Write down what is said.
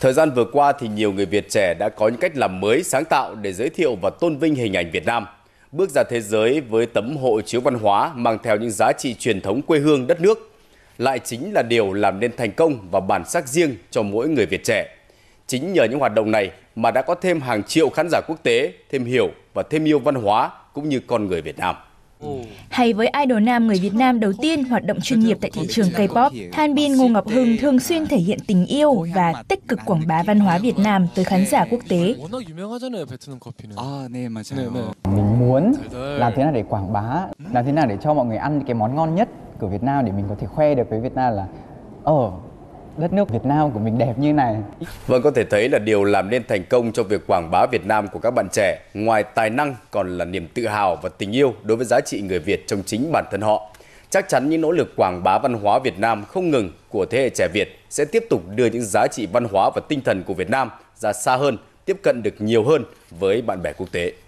Thời gian vừa qua thì nhiều người Việt trẻ đã có những cách làm mới sáng tạo để giới thiệu và tôn vinh hình ảnh Việt Nam. Bước ra thế giới với tấm hộ chiếu văn hóa mang theo những giá trị truyền thống quê hương đất nước lại chính là điều làm nên thành công và bản sắc riêng cho mỗi người Việt trẻ. Chính nhờ những hoạt động này mà đã có thêm hàng triệu khán giả quốc tế thêm hiểu và thêm yêu văn hóa cũng như con người Việt Nam. Ừ. Hay với idol nam người Việt Nam đầu tiên hoạt động chuyên nghiệp tại thị trường K-pop, Hanbin Ngô Ngọc Hưng thường xuyên thể hiện tình yêu và tích cực quảng bá văn hóa Việt Nam tới khán giả quốc tế. Mình muốn làm thế nào để quảng bá, làm thế nào để cho mọi người ăn cái món ngon nhất của Việt Nam để mình có thể khoe được với Việt Nam là ờ oh, đất nước Việt Nam của mình đẹp như này. Vâng, có thể thấy là điều làm nên thành công cho việc quảng bá Việt Nam của các bạn trẻ, ngoài tài năng còn là niềm tự hào và tình yêu đối với giá trị người Việt trong chính bản thân họ. Chắc chắn những nỗ lực quảng bá văn hóa Việt Nam không ngừng của thế hệ trẻ Việt sẽ tiếp tục đưa những giá trị văn hóa và tinh thần của Việt Nam ra xa hơn, tiếp cận được nhiều hơn với bạn bè quốc tế.